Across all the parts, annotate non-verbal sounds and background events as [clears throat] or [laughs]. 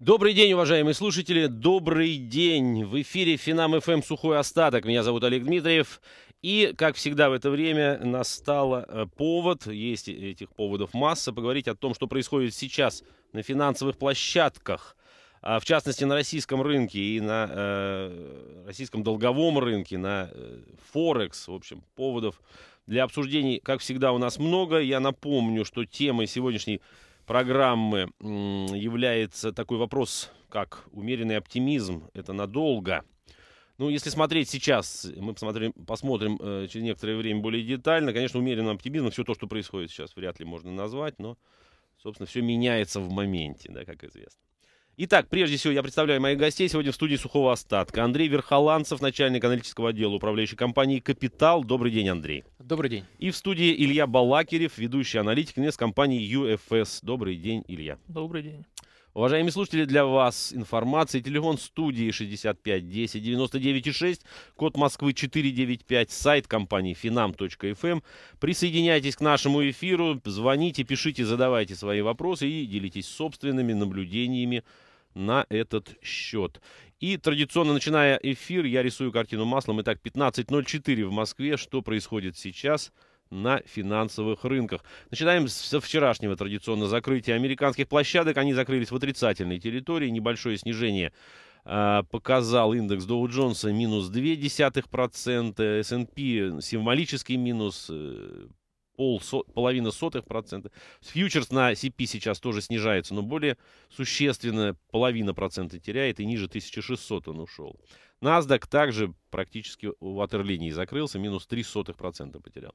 Добрый день, уважаемые слушатели. Добрый день. В эфире Финам ФМ Сухой Остаток. Меня зовут Олег Дмитриев. И, как всегда в это время, настал э, повод, есть этих поводов масса, поговорить о том, что происходит сейчас на финансовых площадках, а, в частности на российском рынке и на э, российском долговом рынке, на э, Форекс, в общем, поводов для обсуждений, как всегда, у нас много. Я напомню, что темой сегодняшней программы является такой вопрос, как умеренный оптимизм. Это надолго. Ну, если смотреть сейчас, мы посмотрим, посмотрим э, через некоторое время более детально. Конечно, умеренным оптимизмом все то, что происходит сейчас, вряд ли можно назвать, но, собственно, все меняется в моменте, да, как известно. Итак, прежде всего я представляю моих гостей сегодня в студии «Сухого остатка». Андрей Верхоланцев, начальник аналитического отдела управляющей компании «Капитал». Добрый день, Андрей. Добрый день. И в студии Илья Балакирев, ведущий аналитик из компании UFS. Добрый день, Илья. Добрый день. Уважаемые слушатели, для вас информация. Телефон студии 65 10 99 6, код Москвы 495, сайт компании finam.fm. Эм. Присоединяйтесь к нашему эфиру, звоните, пишите, задавайте свои вопросы и делитесь собственными наблюдениями на этот счет. И традиционно, начиная эфир, я рисую картину маслом. Итак, 15.04 в Москве. Что происходит сейчас? на финансовых рынках. Начинаем со вчерашнего традиционно закрытия американских площадок. Они закрылись в отрицательной территории. Небольшое снижение а, показал индекс Доу Джонса минус 0,2%, S&P символический минус э, пол, половина сотых процента. Фьючерс на CP сейчас тоже снижается, но более существенная половина процента теряет, и ниже 1600 он ушел. NASDAQ также практически у ватерлинии закрылся, минус 3 сотых процента потерял.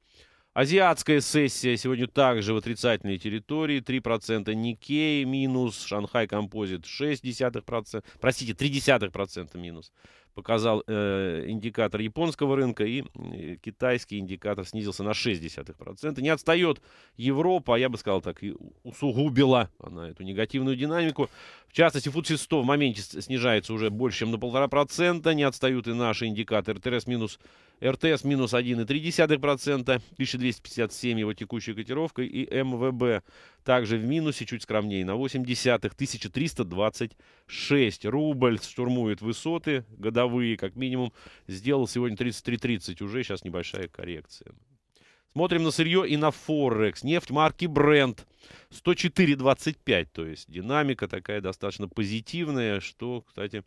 Азиатская сессия сегодня также в отрицательной территории. 3% Никей минус, Шанхай Композит 0,6%, простите, 0,3% минус показал э, индикатор японского рынка, и э, китайский индикатор снизился на 0,6%. Не отстает Европа, а я бы сказал так, и усугубила она эту негативную динамику. В частности, FTSE 100 в моменте снижается уже больше, чем на 1,5%. Не отстают и наши индикаторы ТРС минус РТС минус 1,3%, 1257 его текущей котировкой и МВБ также в минусе, чуть скромнее, на 8 десятых, 1326. Рубль штурмует высоты годовые, как минимум. Сделал сегодня 33.30, уже сейчас небольшая коррекция. Смотрим на сырье и на Форекс. Нефть марки Brent 104.25, то есть динамика такая достаточно позитивная, что, кстати,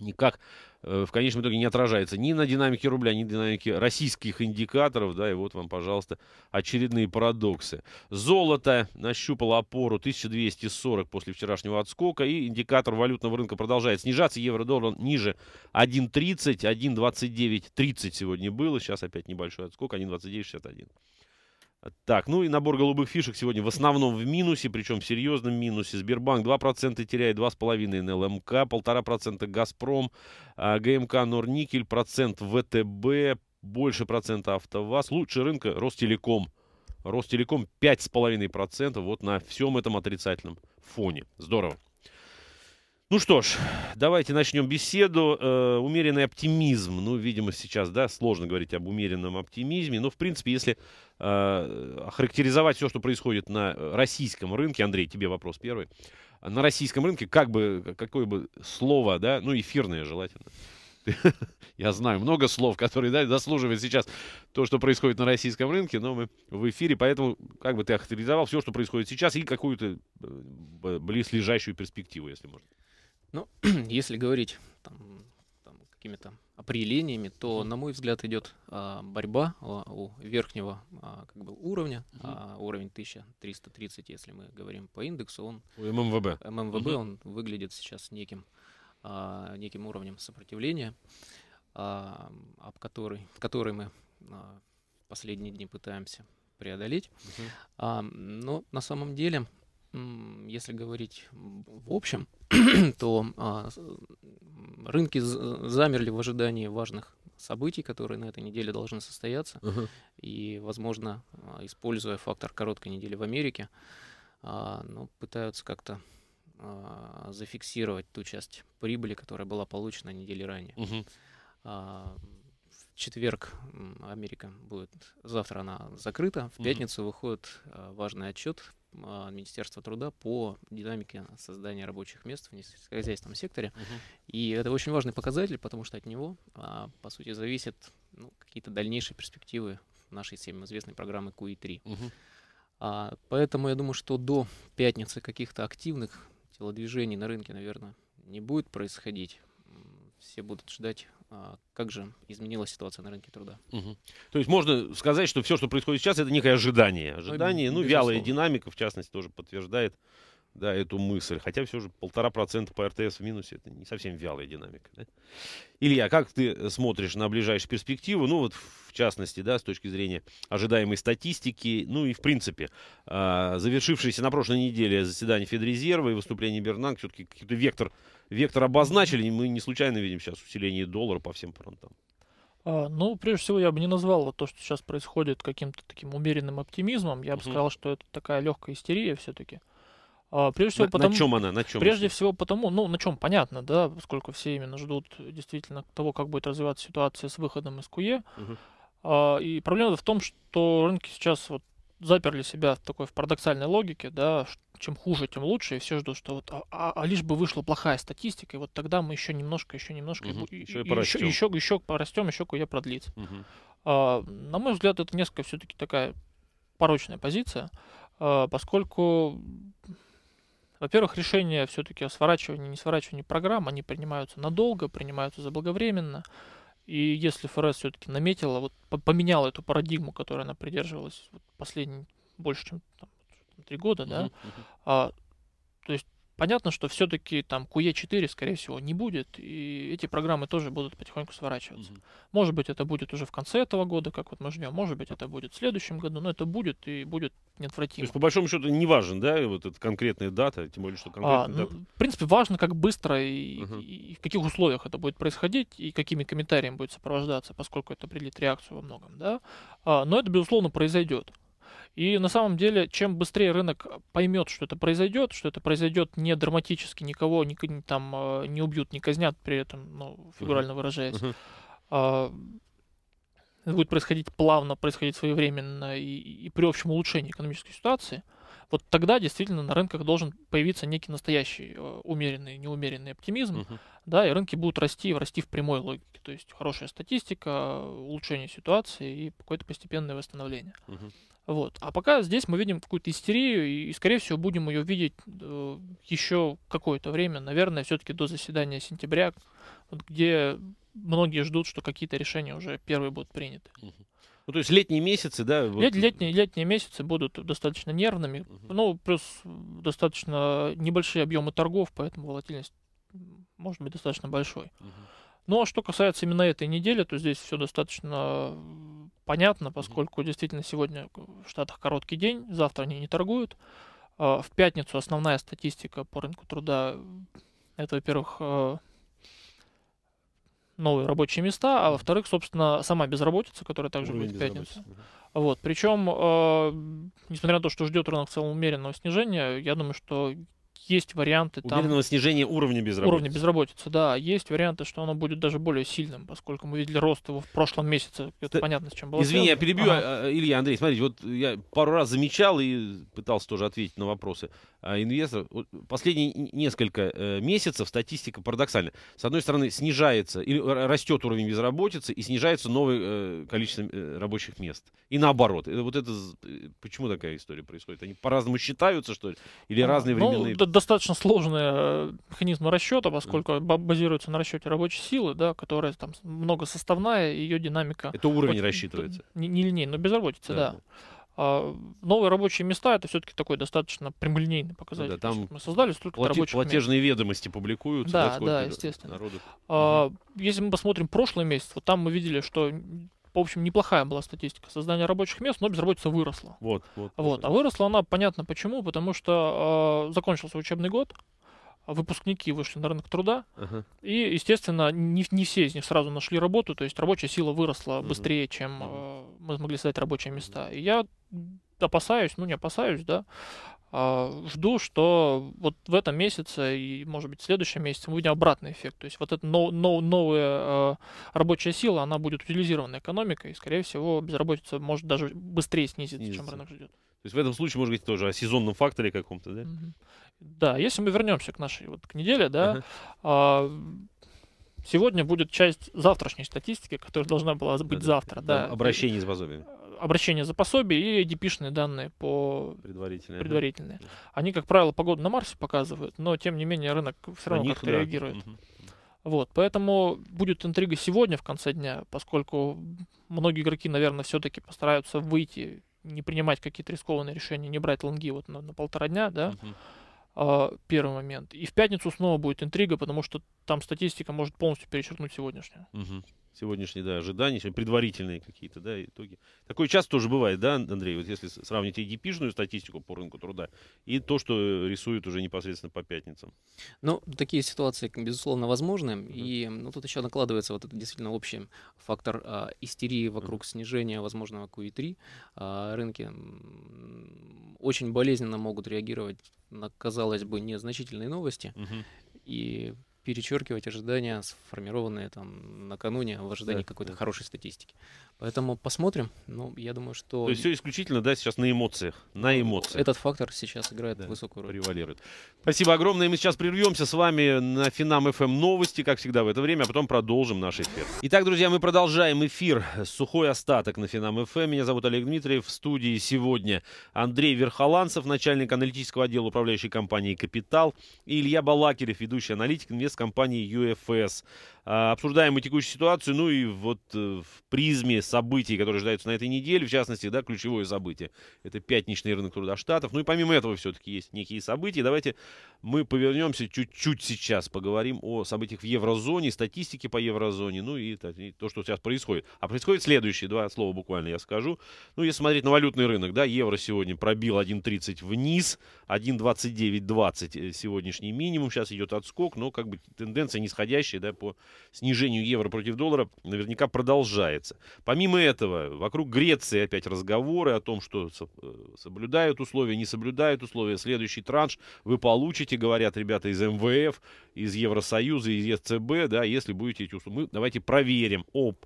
никак э, в конечном итоге не отражается ни на динамике рубля, ни на динамике российских индикаторов. Да, и вот вам, пожалуйста, очередные парадоксы. Золото нащупало опору 1240 после вчерашнего отскока. И индикатор валютного рынка продолжает снижаться. Евро-доллар ниже 1.30, 1.29.30 сегодня было. Сейчас опять небольшой отскок, 1.29.61. Так, ну и набор голубых фишек сегодня в основном в минусе, причем в серьезном минусе. Сбербанк 2% теряет, 2,5% НЛМК, 1,5% Газпром, а, ГМК Норникель, процент ВТБ, больше процента АвтоВАЗ. Лучше рынка Ростелеком. Ростелеком 5,5%. Вот на всем этом отрицательном фоне. Здорово. Ну что ж, давайте начнем беседу. Э, умеренный оптимизм. Ну, видимо, сейчас, да, сложно говорить об умеренном оптимизме. Но, в принципе, если э, охарактеризовать все, что происходит на э, российском рынке, Андрей, тебе вопрос первый. На российском рынке, как бы, э, какое бы слово, да, ну, эфирное желательно. [laughs] Я знаю много слов, которые да, заслуживают сейчас то, что происходит на российском рынке, но мы в эфире, поэтому как бы ты охарактеризовал все, что происходит сейчас и какую-то э, близлежащую перспективу, если можно. Ну, [clears throat] если говорить там, там, какими-то определениями, то, mm-hmm. на мой взгляд, идет а, борьба а, у верхнего а, как бы уровня, mm-hmm. а, уровень 1330, если мы говорим по индексу, он у ММВБ, ММВБ mm-hmm. он выглядит сейчас неким а, неким уровнем сопротивления, а, об который, который мы а, последние дни пытаемся преодолеть. Mm-hmm. А, но на самом деле, если говорить в общем, [clears throat] то а, рынки замерли в ожидании важных событий, которые на этой неделе должны состояться. Uh-huh. И, возможно, а, используя фактор короткой недели в Америке, а, ну, пытаются как-то а, зафиксировать ту часть прибыли, которая была получена недели ранее. Uh-huh. А, в четверг Америка будет, завтра она закрыта, в пятницу uh-huh. выходит а, важный отчет а, Министерства труда по динамике создания рабочих мест в несельскохозяйственном секторе. Uh-huh. И это очень важный показатель, потому что от него, а, по сути, зависят ну, какие-то дальнейшие перспективы нашей всем известной программы куи 3 Uh-huh. А, поэтому я думаю, что до пятницы каких-то активных телодвижений на рынке, наверное, не будет происходить. Все будут ждать а, как же изменилась ситуация на рынке труда. Угу. То есть можно сказать, что все, что происходит сейчас, это некое ожидание. Ожидание, ну, ну вялая динамика, в частности, тоже подтверждает да, эту мысль. Хотя все же полтора процента по РТС в минусе, это не совсем вялая динамика. Да? Илья, как ты смотришь на ближайшую перспективу, ну вот в частности, да, с точки зрения ожидаемой статистики, ну и в принципе, э, завершившееся на прошлой неделе заседание Федрезерва и выступление Бернанг все-таки какой-то вектор, вектор обозначили, мы не случайно видим сейчас усиление доллара по всем фронтам. А, ну, прежде всего, я бы не назвал вот то, что сейчас происходит, каким-то таким умеренным оптимизмом. Я бы угу. сказал, что это такая легкая истерия все-таки. Угу а, прежде всего, на, потому, на чем она? На чем прежде всего потому, ну, на чем понятно, да, поскольку все именно ждут действительно того, как будет развиваться ситуация с выходом из КУЕ. Угу. E. А, и проблема в том, что рынки сейчас вот заперли себя в такой в парадоксальной логике, да, чем хуже, тем лучше, и все ждут, что вот, а, а, а лишь бы вышла плохая статистика, и вот тогда мы еще немножко, еще немножко, угу. и, еще, и, и еще, еще, еще порастем, еще кое e продлится. Угу. А, на мой взгляд, это несколько все-таки такая порочная позиция, а, поскольку во-первых, решения все-таки о сворачивании не сворачивании программ, они принимаются надолго, принимаются заблаговременно. И если ФРС все-таки наметила, вот поменяла эту парадигму, которой она придерживалась вот, последние больше, чем там, три года, да, mm-hmm. а, то есть Понятно, что все-таки там QE4, скорее всего, не будет, и эти программы тоже будут потихоньку сворачиваться. Угу. Может быть, это будет уже в конце этого года, как вот мы ждем, может быть, это будет в следующем году, но это будет и будет неотвратимо. То есть, по большому счету, не важен, да, вот эта конкретная дата, тем более, что конкретная а, ну, В принципе, важно, как быстро и, угу. и в каких условиях это будет происходить, и какими комментариями будет сопровождаться, поскольку это определит реакцию во многом, да. А, но это, безусловно, произойдет. И на самом деле, чем быстрее рынок поймет, что это произойдет, что это произойдет не драматически, никого не, там, э, не убьют, не казнят при этом, ну, фигурально выражаясь, uh-huh. а, будет происходить плавно, происходить своевременно и, и при общем улучшении экономической ситуации, вот тогда действительно на рынках должен появиться некий настоящий э, умеренный, неумеренный оптимизм, uh-huh. да, и рынки будут расти, расти в прямой логике, то есть хорошая статистика, улучшение ситуации и какое-то постепенное восстановление. Uh-huh. Вот. А пока здесь мы видим какую-то истерию, и, скорее всего, будем ее видеть э, еще какое-то время, наверное, все-таки до заседания сентября, вот, где многие ждут, что какие-то решения уже первые будут приняты. Ну, то есть летние месяцы, да? Вот... Лет, летние, летние месяцы будут достаточно нервными, угу. ну, плюс достаточно небольшие объемы торгов, поэтому волатильность может быть достаточно большой. Угу. Ну, а что касается именно этой недели, то здесь все достаточно понятно, поскольку действительно сегодня в Штатах короткий день, завтра они не торгуют. А, в пятницу основная статистика по рынку труда это, во-первых, э, новые рабочие места, а во-вторых, собственно, сама безработица, которая также Уровень будет в пятницу. Вот. Причем, э, несмотря на то, что ждет рынок в целом умеренного снижения, я думаю, что есть варианты там... Умеренного снижения уровня безработицы. Уровня безработицы, да. Есть варианты, что оно будет даже более сильным, поскольку мы видели рост его в прошлом месяце. Это да, понятно, с чем было. Извини, связано. я перебью, ага. А, а, Илья Андрей. Смотрите, вот я пару раз замечал и пытался тоже ответить на вопросы. А, инвесторов. Последние несколько э, месяцев статистика парадоксальная. С одной стороны, снижается, или растет уровень безработицы, и снижается новое э, количество э, рабочих мест. И наоборот. Вот это почему такая история происходит? Они по-разному считаются, что ли? Или разные ну, временные... Ну, достаточно сложные механизмы расчета, поскольку базируется на расчете рабочей силы, да, которая там много составная, ее динамика... Это уровень рассчитывается. Не Нелинейно, но безработица, да. да. А, новые рабочие места это все-таки такой достаточно прямолинейный показатель. Да, там мы создали столько плати- рабочих платежные мест. ведомости публикуют. Да, да, да естественно. Народу. А, Если мы посмотрим прошлый месяц, вот там мы видели, что в общем, неплохая была статистика создания рабочих мест, но безработица выросла. Вот, вот. вот. А выросла она, понятно почему, потому что э, закончился учебный год, выпускники вышли на рынок труда, uh-huh. и, естественно, не, не все из них сразу нашли работу, то есть рабочая сила выросла uh-huh. быстрее, чем uh-huh. э, мы смогли создать рабочие места. И я опасаюсь, ну не опасаюсь, да, э, жду, что вот в этом месяце и, может быть, в следующем месяце мы увидим обратный эффект, то есть вот эта но, но, новая э, рабочая сила, она будет утилизирована экономикой, и, скорее всего, безработица может даже быстрее снизиться, снизится. чем рынок ждет. То есть в этом случае, можно говорить тоже о сезонном факторе каком-то, да? Uh-huh. Да, если мы вернемся к нашей вот к неделе, да, uh-huh. Сегодня будет часть завтрашней статистики, которая должна была быть да, завтра. Да. да. Обращение за пособие. Э, обращение за пособие и депишные данные по предварительные. предварительные. Да. Они, как правило, погоду на Марсе показывают, но тем не менее рынок все равно как-то да. реагирует. Угу. Вот, поэтому будет интрига сегодня в конце дня, поскольку многие игроки, наверное, все-таки постараются выйти, не принимать какие-то рискованные решения, не брать лонги вот на, на полтора дня, да. Угу а, первый момент. И в пятницу снова будет интрига, потому что там статистика может полностью перечеркнуть сегодняшнюю. Угу сегодняшние да, ожидания, предварительные какие-то да, итоги. Такое часто тоже бывает, да, Андрей? Вот если сравнить эгипишную статистику по рынку труда и то, что э, рисуют уже непосредственно по пятницам. Ну, такие ситуации, безусловно, возможны. Mm-hmm. И ну, тут еще накладывается вот этот действительно общий фактор а, истерии вокруг mm-hmm. снижения возможного QE3. А, рынки очень болезненно могут реагировать на, казалось бы, незначительные новости. Mm-hmm. И перечеркивать ожидания, сформированные там накануне в ожидании да, какой-то да. хорошей статистики. Поэтому посмотрим. Ну, я думаю, что... То есть все исключительно, да, сейчас на эмоциях. На э, эмоциях. Этот фактор сейчас играет да, высокую роль. Превалирует. Спасибо огромное. Мы сейчас прервемся с вами на Финам ФМ эм новости, как всегда в это время, а потом продолжим наш эфир. Итак, друзья, мы продолжаем эфир. Сухой остаток на Финам ФМ. Эм. Меня зовут Олег Дмитриев. В студии сегодня Андрей Верхоланцев, начальник аналитического отдела управляющей компании «Капитал», и Илья Балакирев, ведущий аналитик инвестиций с компанией UFS. А, обсуждаем и текущую ситуацию, ну и вот э, в призме событий, которые ожидаются на этой неделе, в частности, да, ключевое событие. Это пятничный рынок труда Штатов. Ну и помимо этого все-таки есть некие события. Давайте мы повернемся чуть-чуть сейчас, поговорим о событиях в еврозоне, статистике по еврозоне, ну и то, что сейчас происходит. А происходит следующее, два слова буквально я скажу. Ну, если смотреть на валютный рынок, да, евро сегодня пробил 1.30 вниз, 1.29.20 э, сегодняшний минимум, сейчас идет отскок, но как бы тенденция нисходящая да, по снижению евро против доллара наверняка продолжается. Помимо этого, вокруг Греции опять разговоры о том, что э, соблюдают условия, не соблюдают условия. Следующий транш вы получите, говорят ребята из МВФ, из Евросоюза, из ЕЦБ, да, если будете эти условия. Мы давайте проверим об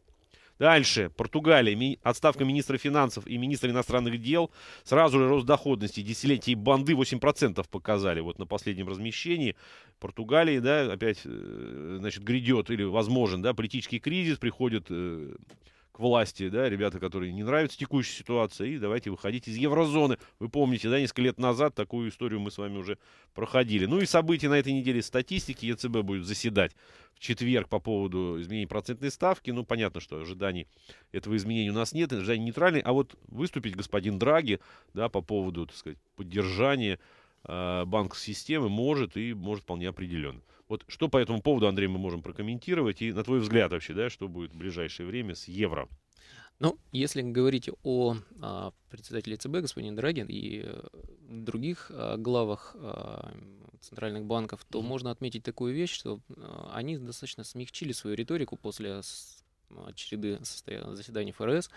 Дальше. Португалия. Ми... Отставка министра финансов и министра иностранных дел. Сразу же рост доходности. Десятилетие банды 8% показали вот на последнем размещении. Португалии, да, опять, э, значит, грядет или возможен, да, политический кризис. Приходит э, власти, да, ребята, которые не нравятся текущая ситуация, и давайте выходить из еврозоны. Вы помните, да, несколько лет назад такую историю мы с вами уже проходили. Ну и события на этой неделе статистики. ЕЦБ будет заседать в четверг по поводу изменений процентной ставки. Ну, понятно, что ожиданий этого изменения у нас нет, ожидания нейтральные. А вот выступить господин Драги, да, по поводу, так сказать, поддержания а, банковской системы может и может вполне определенно. Вот что по этому поводу, Андрей, мы можем прокомментировать? И на твой взгляд вообще, да, что будет в ближайшее время с евро? Ну, если говорить о, о а, председателе ЦБ, господине Драгин, и э, других о, а, главах о, а, центральных банков, то mm-hmm. можно отметить такую вещь, что они достаточно смягчили свою риторику после череды заседаний ФРС.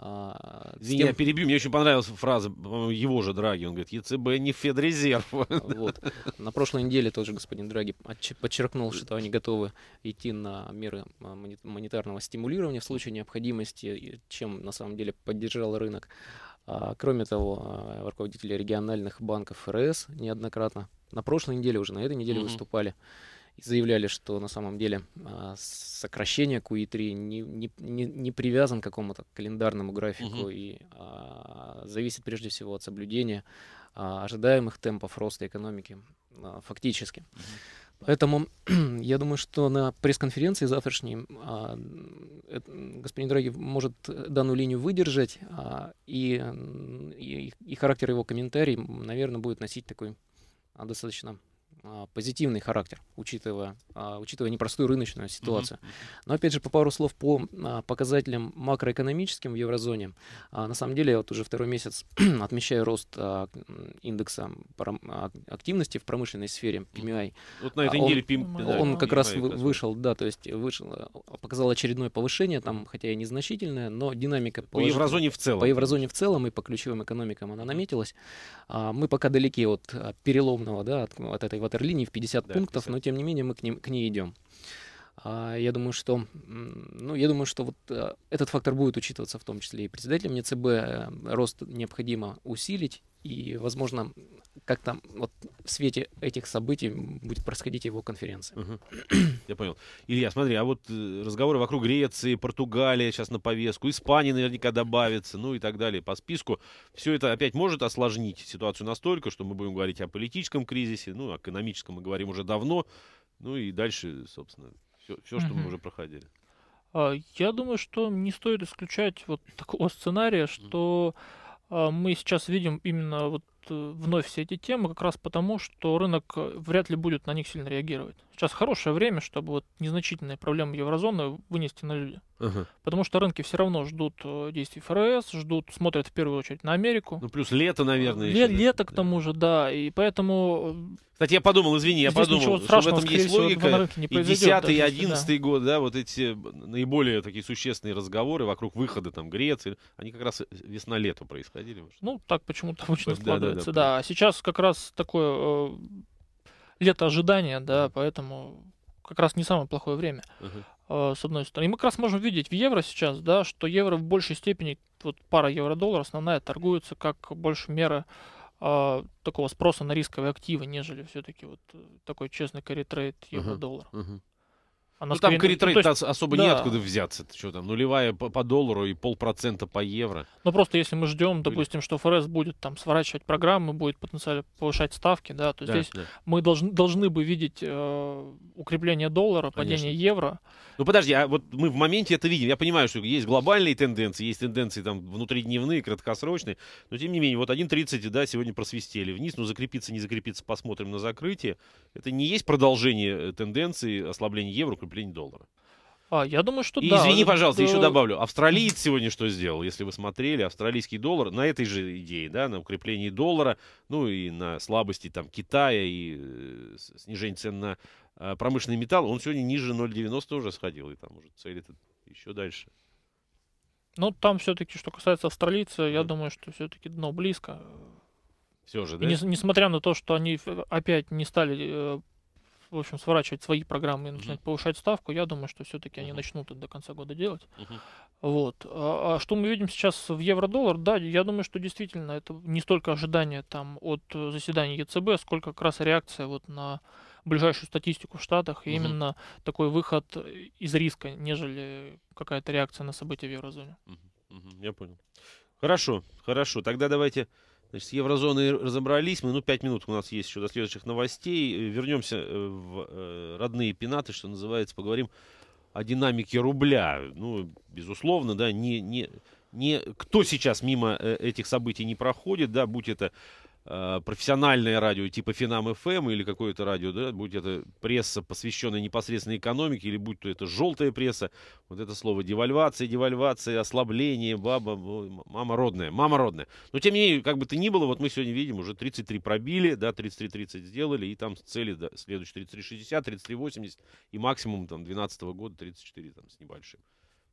А, тем... перебью, мне очень понравилась фраза его же Драги. Он говорит, ЕЦБ не Федрезерв. А, [laughs] вот. На прошлой неделе тоже господин Драги подчеркнул, что они готовы идти на меры а, монетарного стимулирования в случае необходимости, чем на самом деле поддержал рынок. А, кроме того, руководители региональных банков РС неоднократно на прошлой неделе уже, на этой неделе mm-hmm. выступали и заявляли, что на самом деле а, сокращение QE3 не, не, не, не привязан к какому-то календарному графику угу. и а, зависит прежде всего от соблюдения а, ожидаемых темпов роста экономики а, фактически. Угу. Поэтому [clears throat] я думаю, что на пресс-конференции завтрашней а, это, господин Драги может данную линию выдержать, а, и, и, и характер его комментариев, наверное, будет носить такой а, достаточно а, позитивный характер, учитывая, а, учитывая непростую рыночную ситуацию. Но опять же, по пару слов по а, показателям макроэкономическим в еврозоне. На самом деле, я вот уже второй месяц [clears throat] отмечаю рост индекса активности в промышленной сфере PMI. Вот на этой неделе PMI. Он как раз вышел, да, то есть вышел, показал очередное повышение, там, хотя и незначительное, но динамика... По еврозоне в целом. По еврозоне в целом и по ключевым экономикам она наметилась. Мы пока далеки от переломного, да, от, от этой ватерлинии в 50 да, пунктов, 50. но тем не менее мы к, ним, к ней идем. А, я думаю, что, ну, я думаю, что вот э, этот фактор будет учитываться в том числе и председателем ЕЦБ. Э, рост необходимо усилить, и, возможно, как-то вот в свете этих событий будет происходить его конференция. Угу. [clears throat] Я понял. Илья, смотри, а вот э, разговоры вокруг Греции, Португалия сейчас на повестку, Испания наверняка добавится, ну и так далее по списку. Все это опять может осложнить ситуацию настолько, что мы будем говорить о политическом кризисе, ну, о экономическом мы говорим уже давно, ну и дальше, собственно, все, все что угу. мы уже проходили. А, я думаю, что не стоит исключать вот [laughs] такого сценария, что а, мы сейчас видим именно вот э, вновь все эти темы, как раз потому, что рынок э, вряд ли будет на них сильно реагировать. Сейчас хорошее время, чтобы вот незначительные проблемы еврозоны вынести на люди. Ага. Потому что рынки все равно ждут э, действий ФРС, ждут, смотрят в первую очередь на Америку. Ну, плюс лето, наверное. Ле- еще, лето, да. к тому же, да. И поэтому... Э, Кстати, я подумал, извини, я подумал, ничего что в этом есть логика. Не и 10 и 11 да. год, да, вот эти наиболее такие существенные разговоры вокруг выхода там Греции, они как раз весна-лето происходили. Может. Ну, так почему-то обычно есть, складывается, да. да, да. да. А сейчас как раз такое э, лето ожидания, да, поэтому как раз не самое плохое время, uh-huh. с одной стороны. И мы как раз можем видеть в евро сейчас, да, что евро в большей степени, вот пара евро-доллар основная, торгуется как больше мера э, такого спроса на рисковые активы, нежели все-таки вот э, такой честный карри-трейд евро-доллар. Uh-huh. Uh-huh. А ну, там каритрейд ну, есть... особо да. неоткуда взяться. Ты что там, нулевая по, по доллару и полпроцента по евро. Ну, просто если мы ждем, допустим, что ФРС будет там сворачивать программы, будет потенциально повышать ставки, да, то да, здесь да. мы должны, должны бы видеть э, укрепление доллара, Конечно. падение евро. Ну, подожди, а вот мы в моменте это видим. Я понимаю, что есть глобальные тенденции, есть тенденции там внутридневные, краткосрочные, но тем не менее, вот 1.30, да, сегодня просвистели вниз, но ну, закрепиться, не закрепиться, посмотрим на закрытие. Это не есть продолжение э, тенденции ослабления евро, наступления доллара. А, я думаю, что и, да. Извини, пожалуйста, это... еще э, добавлю. Австралиец сегодня что сделал? Если вы смотрели, австралийский доллар на этой же идее, да, на укреплении доллара, ну и на слабости там Китая и э, снижении цен на э, промышленный металл, он сегодня ниже 0,90 уже сходил, и там уже цель еще дальше. Ну, там все-таки, что касается австралийца, mm. я думаю, что все-таки дно близко. Все же, да? И не, несмотря на то, что они опять не стали э, в общем, сворачивать свои программы и начинать mm-hmm. повышать ставку, я думаю, что все-таки mm-hmm. они начнут это до конца года делать. Mm-hmm. Вот. А, а что мы видим сейчас в евро-доллар? Да, я думаю, что действительно это не столько ожидание там от заседания ЕЦБ, сколько как раз реакция вот на ближайшую статистику в Штатах, и угу. именно такой выход из риска, нежели какая-то реакция на события в еврозоне. Угу, угу, я понял. Хорошо, хорошо. Тогда давайте Значит, с еврозоной разобрались мы. Ну, пять минут у нас есть еще до следующих новостей. Э, вернемся э, в э, родные пенаты, что называется. Поговорим о динамике рубля. Ну, безусловно, да, не, не, не, кто сейчас мимо этих событий не проходит, да, будь это Э, профессиональное радио типа Финам ФМ или какое-то радио, да, будь это пресса, посвященная непосредственно экономике, или будь то это желтая пресса, вот это слово девальвация, девальвация, ослабление, баба, мама родная, мама родная. Но тем не менее, как бы то ни было, вот мы сегодня видим, уже 33 пробили, да, 33-30 сделали, и там цели да, следующие 33-60, 33-80 и максимум там 12 -го года 34 там с небольшим.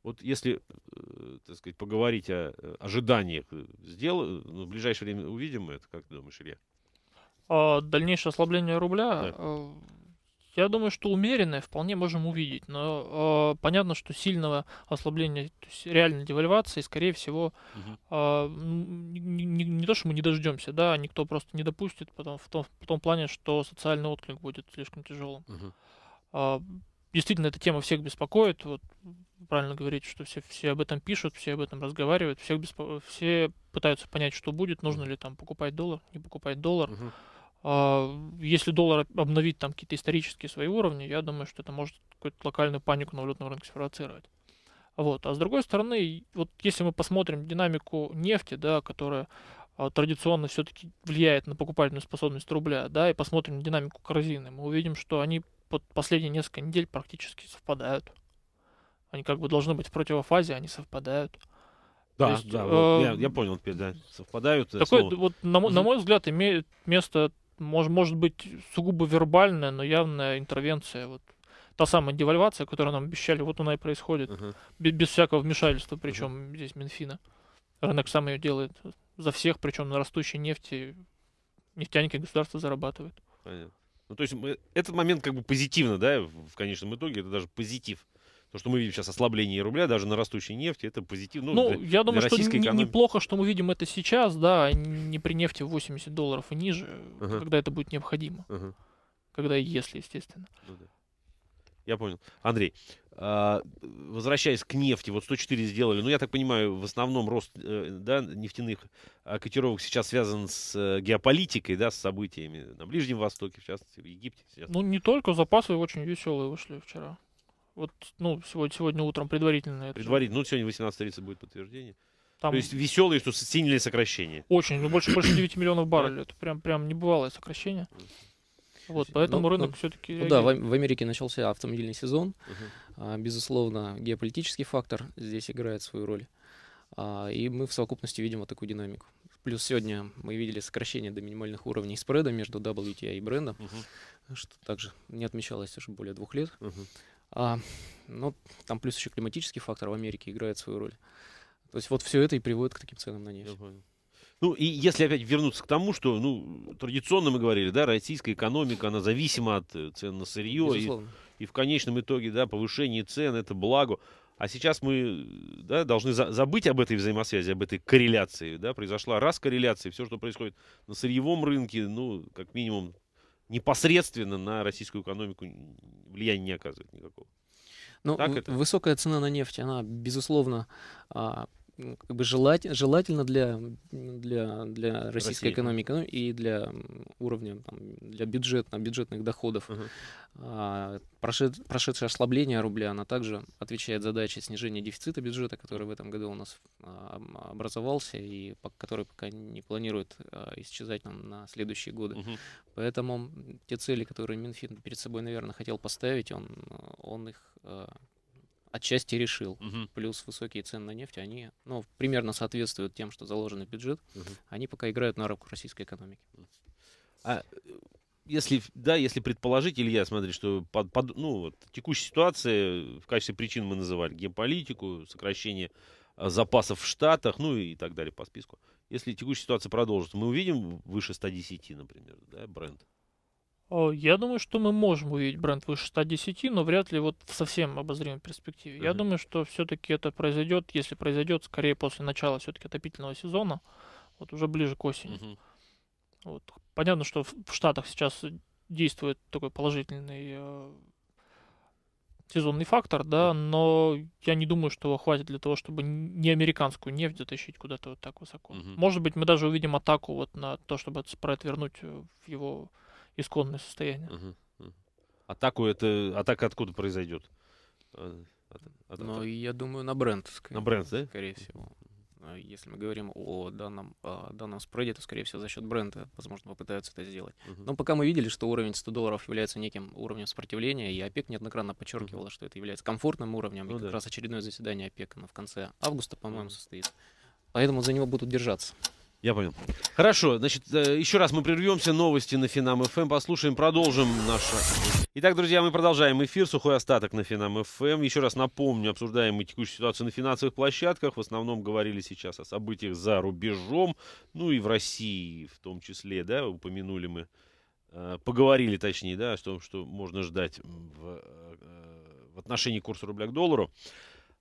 Вот если, э, так сказать, поговорить о э, ожиданиях э, сделал, ну, в ближайшее время увидим это, как ты думаешь, Илья? А, дальнейшее ослабление рубля, да. я думаю, что умеренное вполне можем увидеть, но а, понятно, что сильного ослабления, то есть реальной девальвации, скорее всего, угу. а, не, не, не то, что мы не дождемся, да, никто просто не допустит, потом в том, в том плане, что социальный отклик будет слишком тяжелым. Угу действительно эта тема всех беспокоит. Вот правильно говорить, что все, все об этом пишут, все об этом разговаривают, всех беспо... все пытаются понять, что будет, нужно ли там покупать доллар, не покупать доллар. Угу. А, если доллар обновит там какие-то исторические свои уровни, я думаю, что это может какую-то локальную панику на валютном рынке спровоцировать. Вот. А с другой стороны, вот если мы посмотрим динамику нефти, да, которая а, традиционно все-таки влияет на покупательную способность рубля, да, и посмотрим динамику корзины, мы увидим, что они под последние несколько недель практически совпадают. Они как бы должны быть в противофазе, они а совпадают. Да, есть, да, э, вот, я, я понял теперь, да, совпадают. Э, Такой, слово. вот, на, на мой взгляд, имеет место, может, может быть, сугубо вербальная, но явная интервенция. Вот та самая девальвация, которую нам обещали, вот она и происходит. Uh-huh. Без, без всякого вмешательства, причем uh-huh. здесь Минфина. Рынок сам ее делает за всех, причем на растущей нефти нефтяники государство зарабатывает. Понятно. Ну, то есть мы, этот момент как бы позитивно, да, в конечном итоге, это даже позитив. То, что мы видим сейчас ослабление рубля, даже на растущей нефти, это позитивно. Ну, ну для, я думаю, что не, неплохо, что мы видим это сейчас, да, не при нефти 80 долларов и ниже, uh когда это будет необходимо. uh Когда и если, естественно. Ну, да. Я понял. Андрей, а, возвращаясь к нефти, вот 104 сделали, ну, я так понимаю, в основном рост э, да, нефтяных а, котировок сейчас связан с э, геополитикой, да, с событиями на Ближнем Востоке, в частности, в Египте. Сейчас. Ну, не только, запасы очень веселые вышли вчера. Вот, ну, сегодня, сегодня утром предварительно это. Предварительно, ну, сегодня 18.30 будет подтверждение. Там... То есть веселые, что сильные сокращения. Очень, ну, больше, больше 9 миллионов баррелей, это прям, прям небывалое сокращение. Вот, поэтому но, ну, рынок но, ну, все-таки... Ну, да, в, в Америке начался автомобильный сезон. Угу. А, безусловно, геополитический фактор здесь играет свою роль. А, и мы в совокупности видим вот такую динамику. Плюс сегодня мы видели сокращение до минимальных уровней спреда между WTI и брендом, угу. что также не отмечалось уже более двух лет. Угу. А, но ну, там плюс еще климатический фактор в Америке играет свою роль. То есть вот все это и приводит к таким ценам на нефть. Ну, и если опять вернуться к тому, что, ну, традиционно мы говорили, да, российская экономика, она зависима от э, цен на сырье. И, и в конечном итоге, да, повышение цен – это благо. А сейчас мы да, должны за забыть об этой взаимосвязи, об этой корреляции. Да? Произошла раз корреляция, все, что происходит на сырьевом рынке, ну, как минимум, непосредственно на российскую экономику влияния не оказывает никакого. Ну, высокая цена на нефть, она, безусловно, а, как бы желать, желательно для, для, для российской России. экономики ну, и для уровня, там, для бюджетно, бюджетных доходов. Угу. А, прошед, прошедшее ослабление рубля, она также отвечает задаче снижения дефицита бюджета, который в этом году у нас а, образовался и по, который пока не планирует а, исчезать нам на следующие годы. Угу. Поэтому те цели, которые Минфин перед собой, наверное, хотел поставить, он, он их а, отчасти решил. Угу. Плюс высокие цены на нефть, они ну, примерно соответствуют тем, что заложены в бюджет. Угу. Они пока играют на руку российской экономики. А э, если, да, если предположить, Илья, смотри, что под, под, ну, вот, текущая ситуация э, в качестве причин мы называли геополитику, сокращение э, запасов в Штатах, ну и так далее по списку. Если текущая ситуация продолжится, мы увидим выше 110, например, да, бренд? Э, я думаю, что мы можем увидеть бренд выше 110, но вряд ли вот в совсем обозримой перспективе. Mm-hmm. Я думаю, что все-таки это произойдет, если произойдет, скорее после начала все-таки отопительного сезона, вот уже ближе к осени. Mm-hmm. Вот. Понятно, что в, Штатах сейчас действует такой положительный э, сезонный фактор, да, но я не думаю, что его хватит для того, чтобы не американскую нефть затащить куда-то вот так высоко. Mm-hmm. Может быть, мы даже увидим атаку вот на то, чтобы это, спред вернуть э, в его исконное состояние. Угу. Атаку это атака откуда произойдет? Э, от, от, Но ну, от... я думаю на бренд. Скорее, на бренд, да? Скорее всего. Э, если мы говорим о данном, о данном спреде, то, скорее всего, за счет бренда, возможно, попытаются это сделать. Uh-huh. Но пока мы видели, что уровень 100 долларов является неким уровнем сопротивления, и ОПЕК неоднократно подчеркивала, uh-huh. что это является комфортным уровнем, ну, и как да. раз очередное заседание ОПЕК, оно в конце августа, по-моему, uh-huh. состоится. Поэтому за него будут держаться. Я понял. Хорошо, значит, э, еще раз мы прервемся. Новости на Финам ФМ эм. послушаем, продолжим наш... Итак, друзья, мы продолжаем эфир. Сухой остаток на Финам ФМ. Эм. Еще раз напомню, обсуждаем мы текущую ситуацию на финансовых площадках. В основном говорили сейчас о событиях за рубежом, ну и в России в том числе, да, упомянули мы, э, поговорили точнее, да, о том, что можно ждать в, э, в отношении курса рубля к доллару.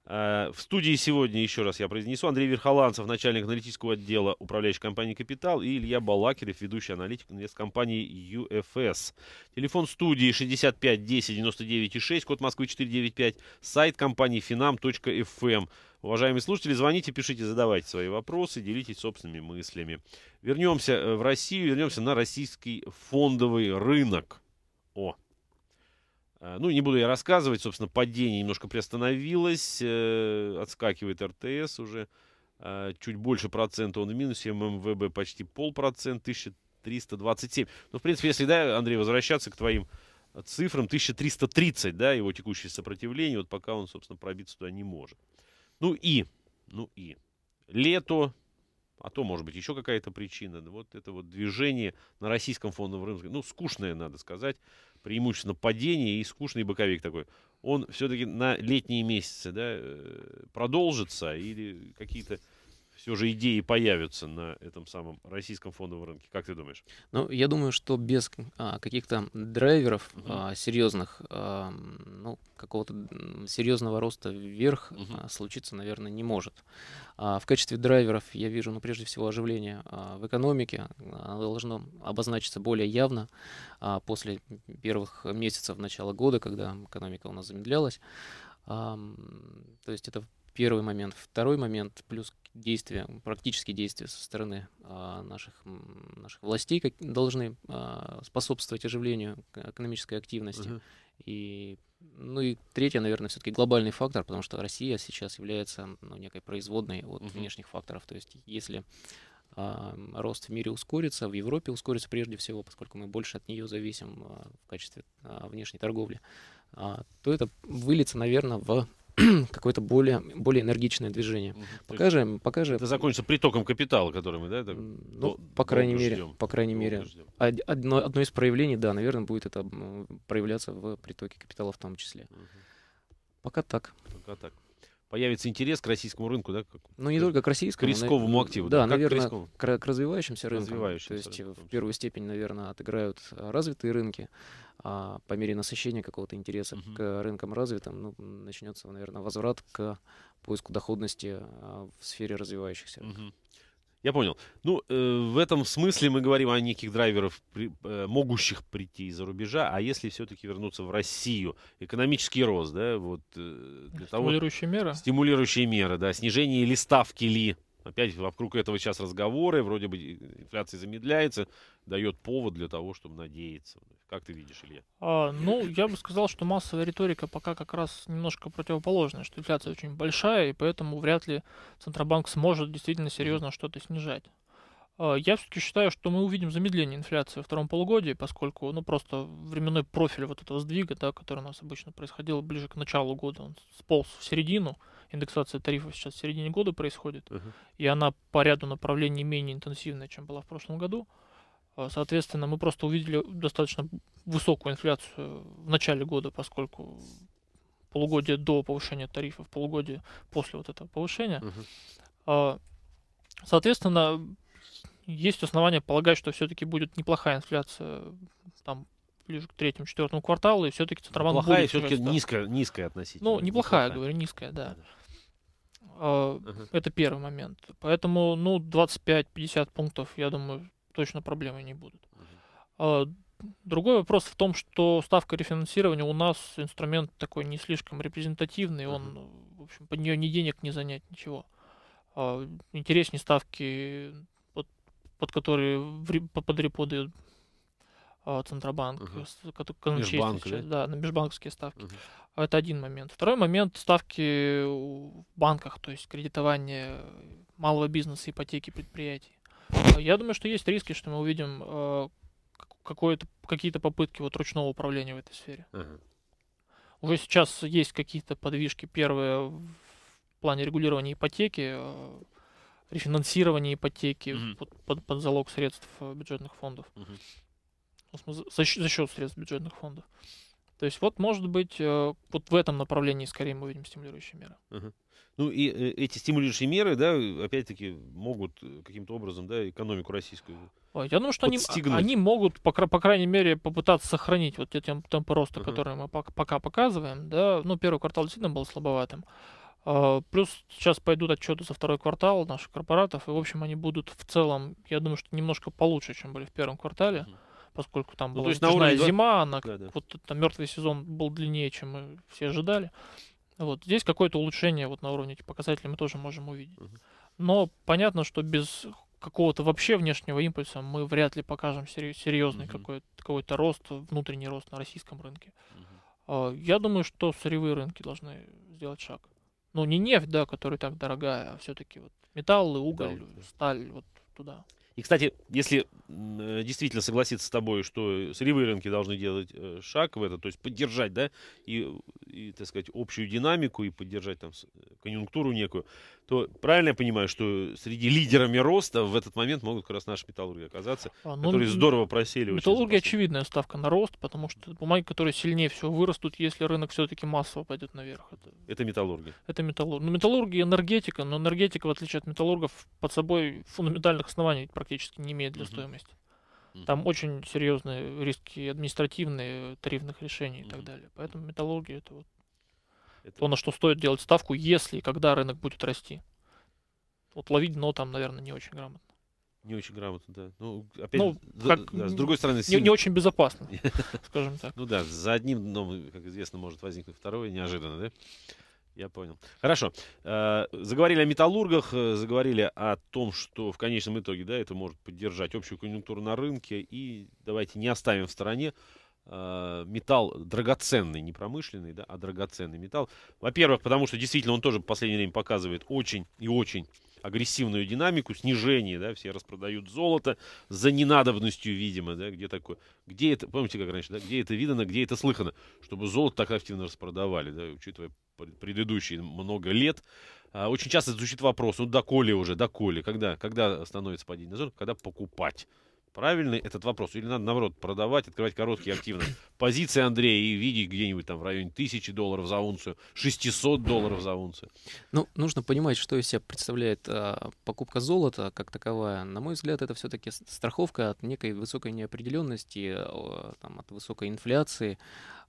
Э, в студии сегодня, еще раз я произнесу, Андрей Верхоланцев, начальник аналитического отдела управляющей компании «Капитал» и Илья Балакирев, ведущий аналитик инвесткомпании UFS. Телефон студии 65 10 99 6, код Москвы 495, сайт компании finam.fm. Эм. Уважаемые слушатели, звоните, пишите, задавайте свои вопросы, делитесь собственными мыслями. Вернемся э, в Россию, вернемся на российский фондовый рынок. О, Э, ну, не буду я рассказывать, собственно, падение немножко приостановилось, э, отскакивает РТС уже, э, чуть больше процента он в минусе, ММВБ почти полпроцента, 1327. Ну, в принципе, если, да, Андрей, возвращаться к твоим цифрам, 1330, да, его текущее сопротивление, вот пока он, собственно, пробиться туда не может. Ну и, ну и, лето, а то, может быть, еще какая-то причина. Вот это вот движение на российском фондовом рынке, ну, скучное, надо сказать, преимущественно падение и скучный боковик такой, он все-таки на летние месяцы да, э, продолжится или какие-то все же идеи появятся на этом самом российском фондовом рынке? Как ты думаешь? Ну, я думаю, что без а, каких-то драйверов Uh-huh. а, серьезных, а, ну, какого-то серьезного роста вверх Uh-huh. а, случиться, наверное, не может. А, в качестве драйверов я вижу, ну, прежде всего, оживление а, в экономике. Оно должно обозначиться более явно а, после первых месяцев начала года, когда экономика у нас замедлялась. А, то есть это первый момент. Второй момент, плюс действия, практические действия со стороны а, наших, наших властей как, должны а, способствовать оживлению экономической активности. Uh-huh. И, ну и третье, наверное, все-таки глобальный фактор, потому что Россия сейчас является ну, некой производной от uh-huh. внешних факторов. То есть если а, рост в мире ускорится, в Европе ускорится прежде всего, поскольку мы больше от нее зависим в качестве внешней торговли, то это выльется, наверное, в [clears throat] какое-то более, более энергичное движение. Угу. Покажем, покажем. Это закончится притоком капитала, который мы, да? Это ну, по крайней мере, по крайней мере. Одно, одно из проявлений, да, наверное, будет это проявляться в притоке капитала в том числе. Угу. Пока так. Пока так. Появится интерес к российскому рынку, да? ну, не только к российскому. К рисковому активу. Да, да наверное, к, к, развивающимся рынкам. Развивающимся, то есть, рынкам, в первую степень, наверное, отыграют а, развитые рынки. Uh а по мере насыщения какого-то интереса uh-huh. к рынкам развитым, ну, начнется, наверное, возврат к поиску доходности а, в сфере развивающихся Uh-huh. Я понял. Ну, э, в этом смысле мы говорим о неких драйверов, при, э, могущих прийти из-за рубежа, а если все-таки вернуться в Россию, экономический рост, да, вот э, для стимулирующие ну, того... Стимулирующие меры. Стимулирующие меры, да, снижение или ставки ли Опять вокруг этого сейчас разговоры, вроде бы инфляция замедляется, дает повод для того, чтобы надеяться. Как ты видишь, Илья? А, ну, я бы сказал, что массовая риторика пока как раз немножко противоположная, что инфляция очень большая, и поэтому вряд ли Центробанк сможет действительно серьезно что-то снижать. А, я все-таки считаю, что мы увидим замедление инфляции во втором полугодии, поскольку ну, просто временной профиль вот этого сдвига, да, который у нас обычно происходил ближе к началу года, он сполз в середину. Индексация тарифов сейчас в середине года происходит, uh-huh. и она по ряду направлений менее интенсивная, чем была в прошлом году. А, соответственно, мы просто увидели достаточно высокую инфляцию в начале года, поскольку полугодие до повышения тарифов, полугодие после вот этого повышения. Uh-huh. Соответственно, есть основания полагать, что все-таки будет неплохая инфляция там ближе к третьему, четвертому кварталу, и все-таки Центробанк неплохая, будет все-таки низкая, низкая относительно. Ну, неплохая, неплохая. говорю, низкая, да. Uh-huh. Это первый момент. Поэтому, ну, 25-50 пунктов, я думаю, точно проблемы не будут. Uh-huh. Другой вопрос в том, что ставка рефинансирования у нас инструмент такой не слишком репрезентативный, он, в общем, под нее ни денег не занять, ничего. А, интереснее ставки под которые под репо а, Центробанк, uh-huh. да? на межбанковские ставки. Uh-huh. Это один момент. Второй момент ставки в банках, то есть кредитование малого бизнеса, ипотеки предприятий. А, я думаю, что есть риски, что мы увидим а, какие-то попытки вот ручного управления в этой сфере. Uh-huh. Уже сейчас есть какие-то подвижки Первое в плане регулирования ипотеки рефинансирование ипотеки угу. под, под, под залог средств э, бюджетных фондов. Угу. За, за счет средств бюджетных фондов. То есть вот, может быть, э, вот в этом направлении скорее мы увидим стимулирующие меры. Ага. Ну и э, эти стимулирующие меры, да, опять-таки могут каким-то образом, да, экономику российскую. Ой, я думаю, что они, они могут, по, по крайней мере, попытаться сохранить вот те темпы роста, ага. которые мы пока показываем, да. Ну, первый квартал действительно был слабоватым. А, плюс сейчас пойдут отчеты за второй квартал наших корпоратов, и, в общем, они будут в целом, я думаю, что немножко получше, чем были в первом квартале, поскольку там ну, была ну, уровне, зима, она, да, да. вот там мертвый сезон был длиннее, чем мы все ожидали. Вот здесь какое-то улучшение вот на уровне этих показателей мы тоже можем увидеть. Но понятно, что без какого-то вообще внешнего импульса мы вряд ли покажем серьезный uh-huh. какой-то рост, внутренний рост на российском рынке. Uh-huh. Я думаю, что сырьевые рынки должны сделать шаг. Ну, не нефть, да, которая так дорогая, а все-таки вот металлы, уголь, да, сталь, вот туда. И, кстати, если э, действительно согласиться с тобой, что сырьевые рынки должны делать э, шаг в это, то есть поддержать, да, и, и так сказать, общую динамику и поддержать там э, конъюнктуру некую, то правильно я понимаю, что среди лидерами роста в этот момент могут как раз наши металлурги оказаться, а, ну, которые здорово просели. Металлурги очевидная ставка на рост, потому что бумаги, которые сильнее всего вырастут, если рынок все-таки массово пойдет наверх. Это, это металлурги. Это металлурги. Ну, металлурги и энергетика, но энергетика, в отличие от металлургов, под собой фундаментальных оснований практически не имеет для угу. стоимости. Там очень серьезные риски административные, тарифных решений и так далее. Поэтому металлургия это вот то, на что стоит делать ставку, если и когда рынок будет расти. Вот ловить но там, наверное, не очень грамотно. Не очень грамотно, да. Ну, опять ну, как, да, с другой стороны... Сильно... Не, не очень безопасно, [laughs] скажем так. Ну да, за одним дном, как известно, может возникнуть второе, неожиданно, да? Я понял. Хорошо. Э, заговорили о металлургах, э, заговорили о том, что в конечном итоге, да, это может поддержать общую конъюнктуру на рынке. И давайте не оставим в стороне Э, металл драгоценный, не промышленный, да, а драгоценный металл. Во-первых, потому что действительно он тоже в последнее время показывает очень и очень агрессивную динамику, снижение, да, все распродают золото за ненадобностью, видимо, да, где такое, где это, помните, как раньше, да, где это видано, где это слыхано, чтобы золото так активно распродавали, да, учитывая предыдущие много лет, а, очень часто звучит вопрос, ну, доколе уже, доколе, когда, когда становится падение на золото, когда покупать, правильный этот вопрос? Или надо, наоборот, продавать, открывать короткие активно позиции Андрея и видеть где-нибудь там в районе тысячи долларов за унцию, 600 долларов за унцию? Ну, нужно понимать, что из себя представляет а, покупка золота как таковая. На мой взгляд, это все-таки страховка от некой высокой неопределенности, а, там, от высокой инфляции,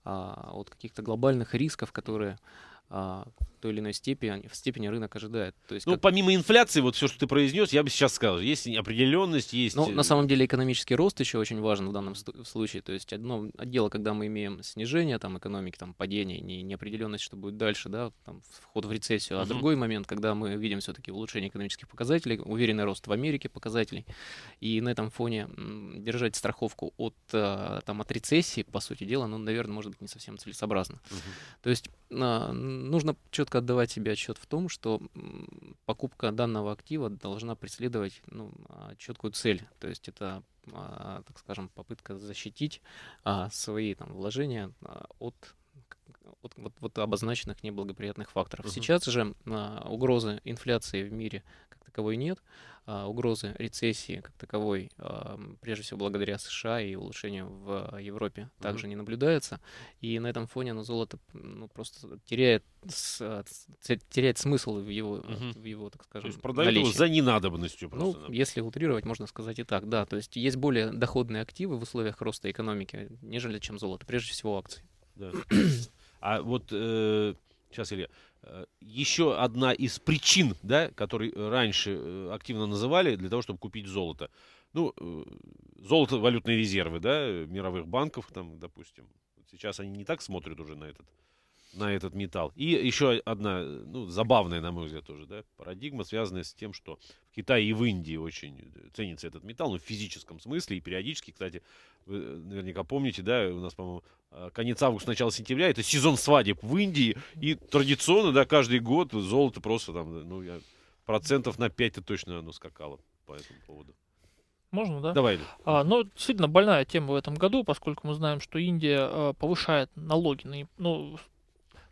а, от каких-то глобальных рисков, которые а, той или иной степени, в степени рынок ожидает. То есть, ну, как... помимо инфляции, вот все, что ты произнес, я бы сейчас сказал, есть определенность, есть... Ну, э, на самом деле экономический рост еще очень важен в данном случае. То есть одно дело, когда мы имеем снижение там, экономики, там, падение, не, неопределенность, что будет дальше, да, там, вход в рецессию. А uh другой момент, когда мы видим все-таки улучшение экономических показателей, уверенный рост в Америке показателей, и на этом фоне держать страховку от, э, там, от рецессии, по сути дела, ну, наверное, может быть не совсем целесообразно. uh То есть а, нужно четко отдавать себе отчет в том, что покупка данного актива должна преследовать ну, а, четкую цель. То есть это, а, так скажем, попытка защитить а, свои там, вложения от от вот, вот обозначенных неблагоприятных факторов. Угу. Сейчас же угрозы инфляции в мире как таковой нет. А, угрозы рецессии как таковой, прежде всего благодаря США и улучшению в а, Европе, mm-hmm. также не наблюдается. И на этом фоне оно ну, золото ну, просто теряет, а, теряет смысл в его, mm-hmm. в его, так скажем, То есть продают наличии. его за ненадобностью просто. Ну, если утрировать, можно сказать и так, да. То есть есть более доходные активы в условиях роста экономики, нежели чем золото, прежде всего акции. Да. [clears throat] А вот э, сейчас, Илья, Э, еще одна из причин, да, которые э, раньше э, активно называли для того, чтобы купить золото. Ну, золото валютные резервы, да, мировых банков, там, допустим. Сейчас они не так смотрят уже на этот на этот металл. И еще одна, ну, забавная, на мой взгляд, тоже, да, парадигма, связанная с тем, что в Китае и в Индии очень э, ценится этот металл, ну, в физическом смысле, и периодически, кстати, вы э, наверняка помните, да, у нас, по-моему, э, конец августа, начало сентября, это сезон свадеб в Индии, и традиционно, да, каждый год золото просто там, ну, я, процентов на 5 -то точно оно скакало по этому поводу. Можно, да? Давай. А, но действительно больная тема в этом году, поскольку мы знаем, что Индия а, повышает налоги на, ну,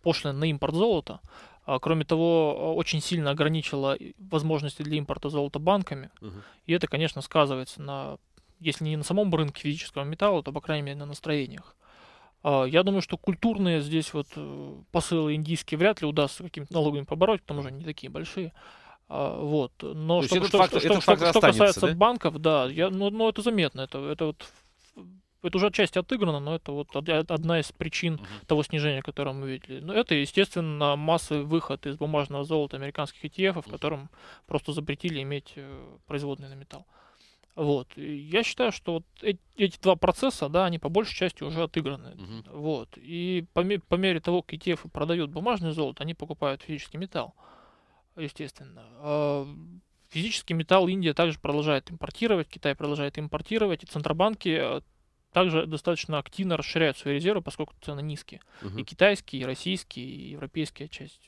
пошлины на импорт золота. А, кроме того, а, очень сильно ограничила возможности для импорта золота банками. Угу. И это, конечно, сказывается на, если не на самом рынке физического металла, то, по крайней мере, на настроениях. А, я думаю, что культурные здесь вот э, посылы индийские вряд ли удастся какими-то налогами побороть, потому что они такие большие. Вот. Но что, что, факт, что, что, что, что касается да? банков, да, я, ну, ну, это заметно. Это, это вот Типа, это уже отчасти отыграно, но это вот одна из причин uh-huh. того снижения, которое мы видели. Но ну, это, естественно, массовый выход из бумажного золота американских ETF, в котором просто запретили иметь э, производные на металл. Вот. И я считаю, что вот эти, эти два процесса, да, они по большей части уже отыграны. Uh-huh. Вот. И по, по мере того, как ETF продают бумажное золото, они покупают физический металл, естественно. А, физический металл Индия также продолжает импортировать, Китай продолжает импортировать, и центробанки э, также достаточно активно расширяют свои резервы, поскольку цены низкие. Угу. И китайские, и российские, и европейские часть.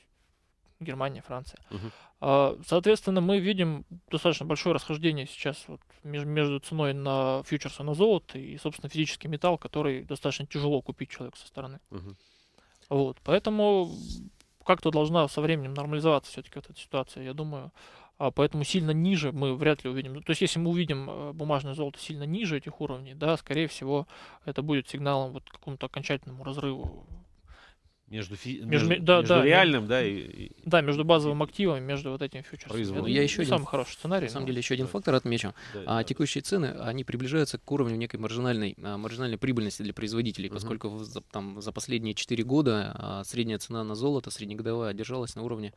Германия, Франция. Угу. Соответственно, мы видим достаточно большое расхождение сейчас вот между ценой на фьючерсы на золото и, собственно, физический металл, который достаточно тяжело купить человеку со стороны. Угу. Вот, поэтому как-то должна со временем нормализоваться все-таки вот эта ситуация, я думаю. А, поэтому сильно ниже мы вряд ли увидим. Ну, то есть, если мы увидим а, бумажное золото сильно ниже этих уровней, да, скорее всего, это будет сигналом вот какому-то окончательному разрыву. Между, фи... между, между, да, между да, реальным, да, и, и... Да, между базовым активом, между вот этим фьючерсом. Я, я еще один, самый хороший сценарий. На самом но... деле еще один да. фактор отмечу. Да, а, да, текущие да. цены, они приближаются к уровню некой маржинальной, а, маржинальной прибыльности для производителей, угу. поскольку в, там, за последние 4 года а, средняя цена на золото, среднегодовая, держалась на уровне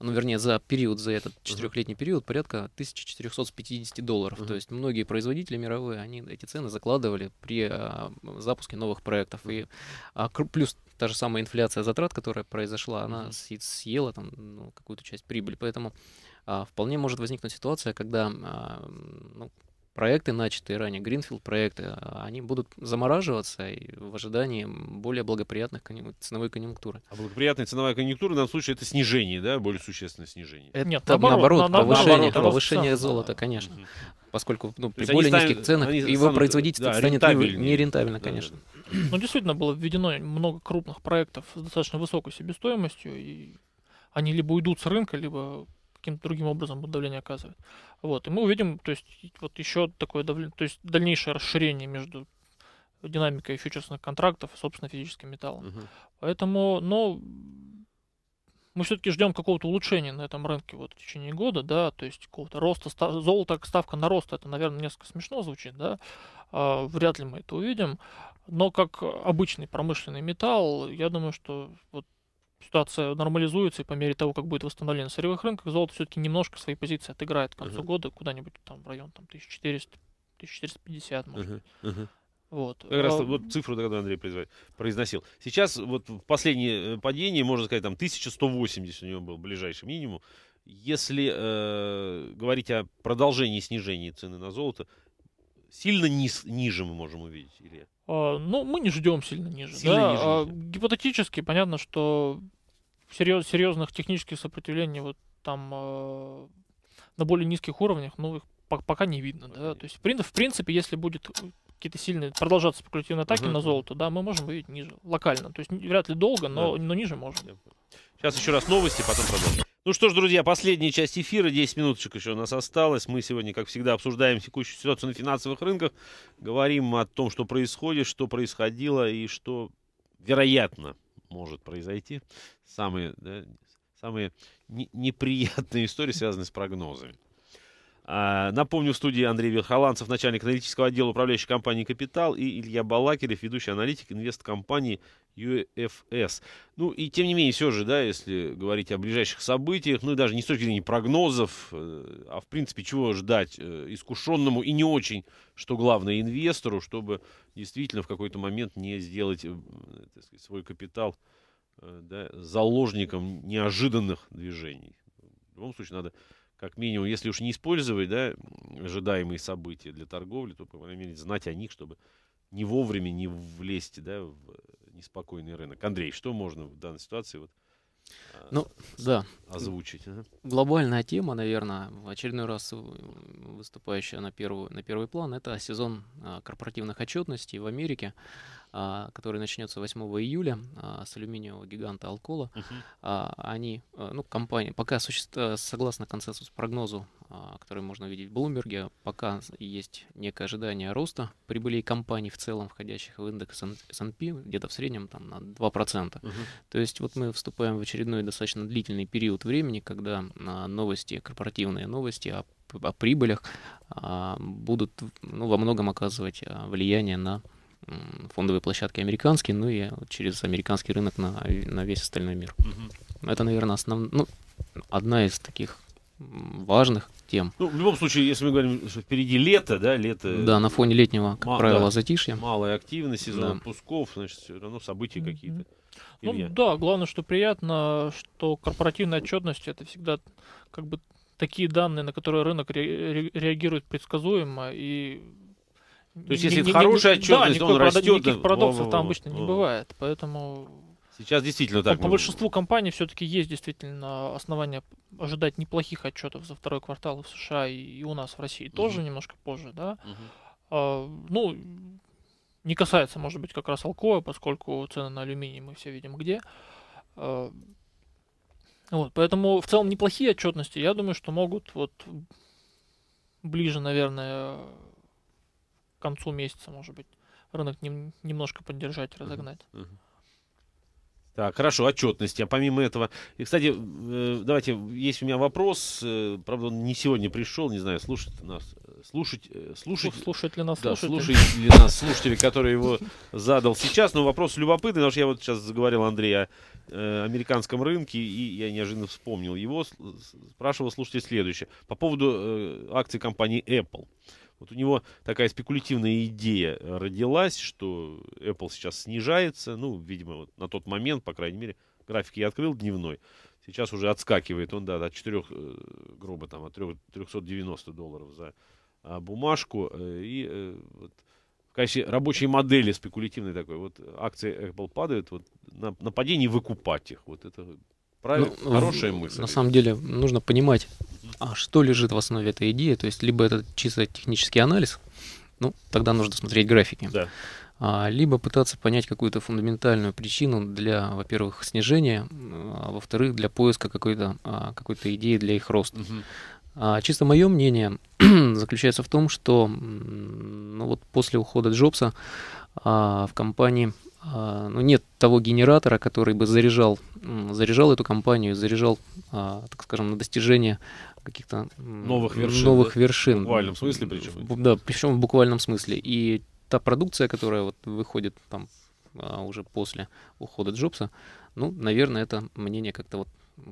ну, вернее, за период, за этот четырехлетний период порядка 1450 долларов. То есть многие производители мировые, они эти цены закладывали при а, запуске новых проектов. И а, плюс та же самая инфляция затрат, которая произошла, она съела там ну, какую-то часть прибыли. Поэтому а, вполне может возникнуть ситуация, когда а, ну, проекты, начатые ранее, гринфилд-проекты, а, они будут замораживаться в ожидании более благоприятных ценовой конъюнктуры. А благоприятная ценовая конъюнктура в данном случае это снижение, да, более существенное снижение? Это Нет, наоборот, наоборот на, повышение, наоборот, повышение рост, золота, да. конечно. Угу. Поскольку ну, при более станут, низких ценах его производительность да, станет нерентабельно, конечно. Да, да. Ну, действительно, было введено много крупных проектов с достаточно высокой себестоимостью, и они либо уйдут с рынка, либо каким-то другим образом будут давление оказывать. Вот, и мы увидим, то есть, вот еще такое давление, то есть дальнейшее расширение между динамикой фьючерсных контрактов и, собственно, физическим металлом. Угу. Поэтому, но ну, мы все-таки ждем какого-то улучшения на этом рынке вот в течение года, да, то есть какого-то роста, став... золото ставка на рост, это, наверное, несколько смешно звучит, да, а, вряд ли мы это увидим, но как обычный промышленный металл, я думаю, что вот ситуация нормализуется, и по мере того, как будет восстановление сырьевых рынках, золото все-таки немножко свои позиции отыграет к концу uh-huh. года, куда-нибудь там в район там, 1400-1450, может uh-huh. Uh-huh. Вот. Как раз а вот цифру, которую Андрей произносил. Сейчас вот в последнее э, падение, можно сказать, там 1180 у него был ближайший минимум. Если э, говорить о продолжении снижения цены на золото, сильно низ, ниже мы можем увидеть, Илья? А, ну, мы не ждем сильно ниже. Сильно да? ниже. А, гипотетически понятно, что серьезных технических сопротивлений вот там а, на более низких уровнях, ну, их пока не видно. Да? То есть, в принципе, если будет э, какие-то сильные продолжаться спекулятивные атаки угу. на золото, да, мы можем увидеть ниже, локально. То есть вряд ли долго, но, да. но ниже можем. Сейчас еще раз новости, потом продолжим. Ну что ж, друзья, последняя часть эфира, 10 минуточек еще у нас осталось. Мы сегодня, как всегда, обсуждаем текущую ситуацию на финансовых рынках, говорим о том, что происходит, что происходило и что, вероятно, может произойти. Самые, да, самые неприятные истории связаны с прогнозами. А, напомню, в студии Андрей Верхоланцев, начальник аналитического отдела управляющей компании «Капитал» и Илья Балакирев, ведущий аналитик инвесткомпании UFS. Ну и тем не менее, все же, да, если говорить о ближайших событиях, ну и даже не с точки зрения прогнозов, э, а в принципе, чего ждать э, искушенному и не очень, что главное, инвестору, чтобы действительно в какой-то момент не сделать э, сказать, свой капитал да, заложником неожиданных движений. В любом случае, надо как минимум, если уж не использовать, да, ожидаемые события для торговли, то, по крайней мере, знать о них, чтобы не вовремя не влезть, да, в неспокойный рынок. Андрей, что можно в данной ситуации вот а, ну, а, да. озвучить? Да? Глобальная тема, наверное, в очередной раз выступающая на, первую, на первый план, это сезон а, корпоративных отчетностей в Америке. А, который начнется 8 июля а, с алюминиевого гиганта Алкола. А, они, э, ну, компания, пока суще... Э, согласно консенсус-прогнозу, который можно увидеть в Блумберге, пока есть некое ожидание роста прибылей компаний в целом, входящих в индекс S&P, где-то в среднем там на 2%. uh То есть вот мы вступаем в очередной достаточно длительный период времени, когда новости, корпоративные новости о, о прибылях будут ну, во многом оказывать влияние на фондовые площадки американские, ну и через американский рынок на, на весь остальной мир. Угу. Это, наверное, основ... ну, одна из таких важных тем. Ну, в любом случае, если мы говорим, что впереди лето, да, лето... Да, на фоне летнего, как Мал, правило, да, затишья. Малая активность, сезон да. отпусков, значит, все равно события mm-hmm. какие-то. Ну, Илья. да, главное, что приятно, что корпоративная отчетность — это всегда как бы такие данные, на которые рынок ре- реагирует предсказуемо и то есть, если не, хорошая не, отчетность, да, он растет. Никаких парадоксов там обычно не бывает. Поэтому Сейчас действительно так. По, по большинству компаний все-таки есть действительно основания ожидать неплохих отчетов за второй квартал в США и у нас в России угу. тоже немножко позже, да. Угу. А, ну, не касается, может быть, как раз Алкоя, поскольку цены на алюминий мы все видим где. А, вот, поэтому в целом неплохие отчетности, я думаю, что могут вот ближе, наверное, к концу месяца, может быть, рынок нем, немножко поддержать, разогнать. Так, хорошо, отчетности. А помимо этого... И, кстати, э, давайте, есть у меня вопрос. Э, правда, он не сегодня пришел, не знаю, слушает нас... Э, слушать, слушать, Слушать ли нас да, слушатели? слушает ли нас слушатели, который его задал сейчас. Но вопрос любопытный, потому что я вот сейчас заговорил, Андрей, о американском рынке, и я неожиданно вспомнил его. Спрашивал слушайте следующее. По поводу акций компании Apple. Вот у него такая спекулятивная идея э, родилась, что Apple сейчас снижается. Ну, видимо, вот на тот момент, по крайней мере, график я открыл дневной. Сейчас уже отскакивает он, да, от 4, э, грубо там, от 3, 390 долларов за а, бумажку. Э, и вот, в качестве рабочей модели спекулятивной такой, вот акции Apple падают, вот на, на падении выкупать их. Вот это Правильно? Ну, Хорошая мысль. На самом деле нужно понимать, а что лежит в основе этой идеи. То есть, либо это чисто технический анализ, ну, тогда нужно смотреть графики. Да. А, либо пытаться понять какую-то фундаментальную причину для, во-первых, снижения, а, во-вторых, для поиска какой-то а, какой идеи для их роста. Угу. А, чисто мое мнение [clears throat] заключается в том, что ну, вот после ухода Джобса а, в компании а, ну, нет того генератора, который бы заряжал, заряжал эту компанию, заряжал, а, так скажем, на достижение каких-то новых вершин. Новых да? вершин. В буквальном смысле причем. Да, причем в буквальном смысле. И та продукция, которая вот выходит там а, уже после ухода Джобса, ну, наверное, это мнение как-то вот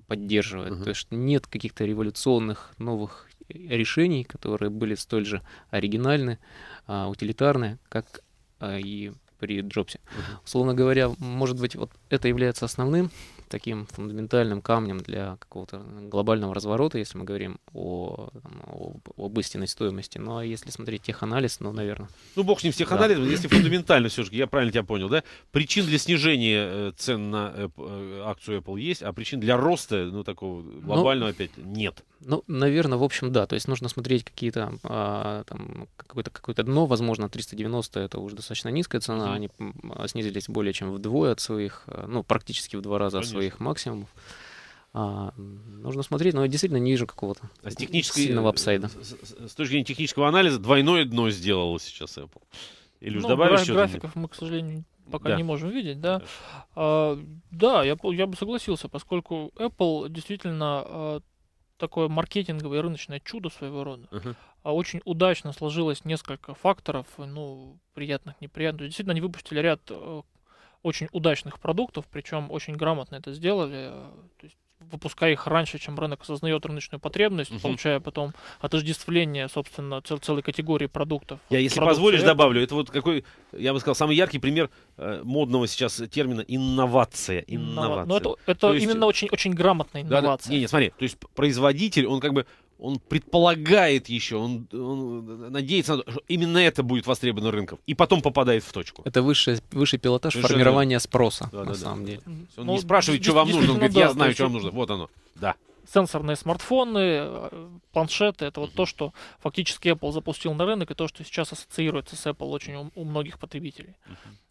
поддерживает. Uh-huh. То есть нет каких-то революционных новых решений, которые были столь же оригинальны, утилитарны, как и при Джобсе. Условно говоря, может быть, вот это является основным таким фундаментальным камнем для какого-то глобального разворота, если мы говорим о, там, об, об истинной стоимости. Но ну, а если смотреть теханализ, ну, наверное... Ну, бог с ним с да. если фундаментально все же, я правильно тебя понял, да? Причин для снижения э, цен на э, акцию Apple есть, а причин для роста, ну, такого ну, глобального ну, опять нет. Ну, наверное, в общем, да. То есть нужно смотреть какие-то, а, там, какое-то какое дно, возможно, 390 это уже достаточно низкая цена, mm-hmm. они снизились более чем вдвое от своих, э, ну, практически в два раза Понятно своих максимумов. А, нужно смотреть, но я действительно не вижу какого-то а с технической, сильного э, апсайда. С, с точки зрения технического анализа двойное дно сделала сейчас Apple. Или уж ну, добавишь граф, графиков мы, к сожалению, пока да. не можем видеть, да. А, да, я, я бы согласился, поскольку Apple действительно а, такое маркетинговое и рыночное чудо своего рода. Uh-huh. А очень удачно сложилось несколько факторов, ну, приятных, неприятных. Действительно, они выпустили ряд э, очень удачных продуктов, причем очень грамотно это сделали. То есть выпуская их раньше, чем рынок осознает рыночную потребность, угу. получая потом отождествление, собственно, цел, целой категории продуктов. Я, если продуктов позволишь, добавлю, это вот какой, я бы сказал, самый яркий пример э, модного сейчас термина инновация. Инновация. Но ну, это, это есть... именно очень, очень грамотная инновация. Да, да, не, не, смотри, то есть производитель, он как бы он предполагает еще, он, он надеется, на то, что именно это будет востребовано рынком, и потом попадает в точку. Это высший, высший пилотаж Совершенно. формирования спроса, да, на да, самом да. деле. Он ну, не спрашивает, что вам нужно, он говорит, да, я знаю, что вам нужно, вот оно, да. Сенсорные смартфоны, э, планшеты, это вот то, что фактически Apple запустил на рынок, и то, что сейчас ассоциируется с Apple очень у, у многих потребителей.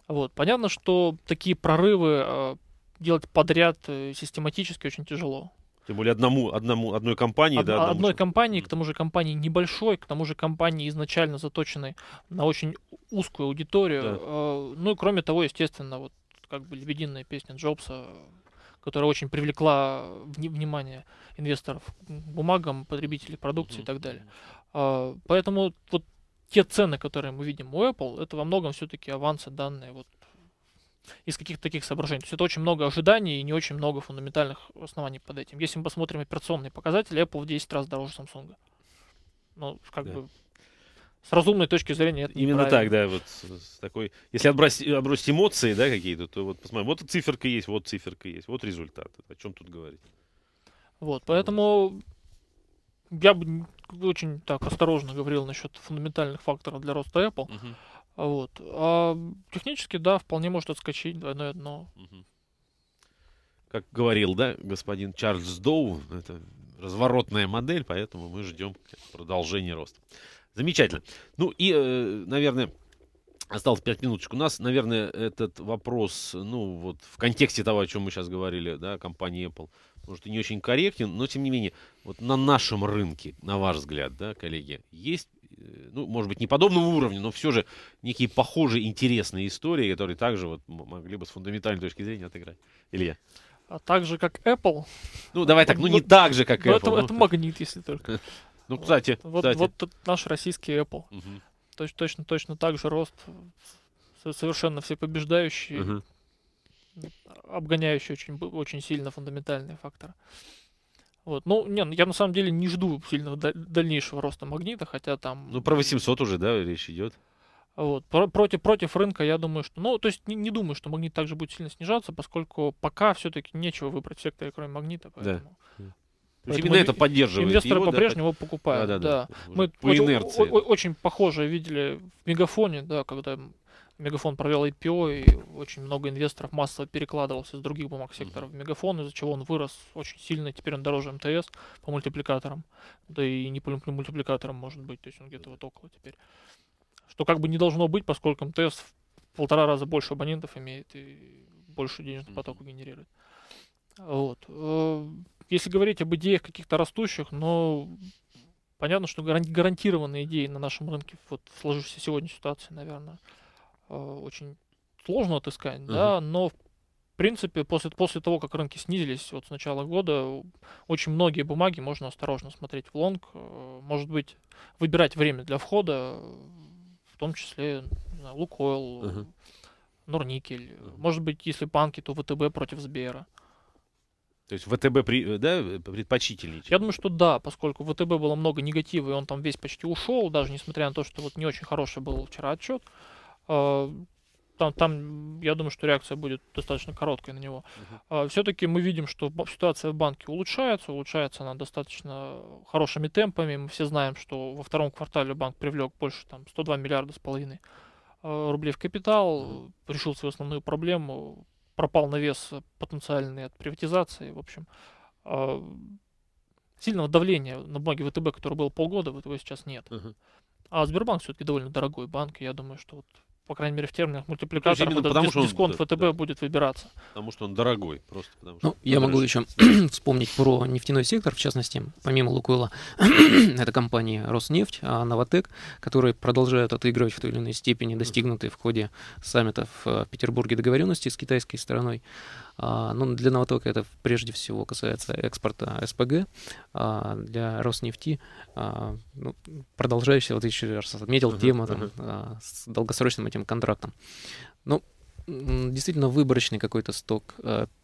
Вот. Понятно, что такие прорывы э, делать подряд э, систематически очень тяжело. Тем более одному, одному, одной компании, Од, да? Одной компании, к тому же компании небольшой, к тому же компании изначально заточенной на очень узкую аудиторию. Да. Э, ну и кроме того, естественно, вот как бы лебединая песня Джобса, которая очень привлекла внимание инвесторов к бумагам, потребителей продукции mm и так далее. Э, поэтому вот те цены, которые мы видим у Apple, это во многом все-таки авансы данные вот из каких-то таких соображений. То есть это очень много ожиданий и не очень много фундаментальных оснований под этим. Если мы посмотрим операционные показатели, Apple в 10 раз дороже Samsung. Ну, как да. бы с разумной точки зрения это Именно так, да, вот с такой... Если отбросить, отбросить эмоции, да, какие-то, то вот посмотрим, вот циферка есть, вот циферка есть, вот результат. О чем тут говорить? Вот, поэтому я бы очень так осторожно говорил насчет фундаментальных факторов для роста Apple. Uh-huh. Вот. А технически, да, вполне может отскочить двойное дно. Как говорил, да, господин Чарльз Доу, это разворотная модель, поэтому мы ждем продолжения роста. Замечательно. Ну и, э, наверное, Осталось 5 минуточек. У нас, наверное, этот вопрос, ну, вот в контексте того, о чем мы сейчас говорили, да, компании Apple, может, и не очень корректен, но, тем не менее, вот на нашем рынке, на ваш взгляд, да, коллеги, есть Э, ну, может быть, не подобного уровня, но все же некие похожие интересные истории, которые также вот могли бы с фундаментальной точки зрения отыграть. Илья. А так же, как Apple. Ну, давай так, ну, не ну, так же, как ну, Apple. Это, ну, это магнит, если только. [laughs] Ну, кстати, вот, кстати. вот, вот наш российский Apple. Угу. Точ, точно, точно так же рост, совершенно всепобеждающий, угу. обгоняющий очень, очень сильно фундаментальный фактор. Вот. Ну, не, ну, я на самом деле не жду сильно дальнейшего роста магнита, хотя там... Ну, про 800 уже, да, речь идет? Вот. против, против рынка, я думаю, что... Ну, то есть не, не думаю, что магнит также будет сильно снижаться, поскольку пока все-таки нечего выбрать в секторе, кроме магнита, поэтому... Да. Поэтому именно это поддерживает. Инвесторы по-прежнему да, покупают. Да, да, да. да. Мы по вот, инерции. очень похоже видели в мегафоне, да, когда Мегафон провел IPO, и очень много инвесторов массово перекладывался с других бумаг сектора в Мегафон, из-за чего он вырос очень сильно, теперь он дороже МТС по мультипликаторам, да и не по мультипликаторам может быть, то есть он где-то вот около теперь. Что как бы не должно быть, поскольку МТС в полтора раза больше абонентов имеет и больше денежного потока генерирует. Вот. Э, если говорить об идеях каких-то растущих, но понятно, что гарантированные идеи на нашем рынке вот в сложившейся сегодня ситуации, наверное, Э, очень сложно отыскать, угу. да, но в принципе после, после того, как рынки снизились вот с начала года, очень многие бумаги можно осторожно смотреть в лонг, э, может быть, выбирать время для входа, в том числе знаю, Лукойл, угу. Норникель, угу. может быть, если банки, то ВТБ против Сбера. То есть ВТБ при, э, да, предпочтительнее? Я думаю, что да, поскольку в ВТБ было много негатива, и он там весь почти ушел, даже несмотря на то, что вот не очень хороший был вчера отчет. Угу. А, там, там, я думаю, что реакция будет достаточно короткой на него. Uh-huh. А, все-таки мы видим, что ситуация в банке улучшается, улучшается она достаточно хорошими темпами. Мы все знаем, что во втором квартале банк привлек больше там 102 миллиарда с половиной а, рублей в капитал, uh-huh. решил свою основную проблему, пропал навес потенциальный от приватизации, в общем. Сильного давления на бумаги ВТБ, которое было полгода, его сейчас нет. Uh-huh. А Сбербанк все-таки довольно дорогой банк, и я думаю, что вот по крайней мере, в терминах мультипликатора, ну, потому, что дисконт он, ВТБ да, будет выбираться. Потому что он дорогой просто. Потому что ну, я могу еще [clears throat] вспомнить про нефтяной сектор, в частности, помимо Лукойла, [clears throat] это компании Роснефть, а Новотек, которые продолжают отыгрывать в той или иной степени достигнутые в ходе саммита э, в Петербурге договоренности с китайской стороной. А, ну, для Новотока это прежде всего касается экспорта СПГ. А, для Роснефти, а, ну, продолжающего, ты еще раз отметил, uh-huh, тема uh-huh. с долгосрочным этим контрактом. Ну, действительно выборочный какой-то сток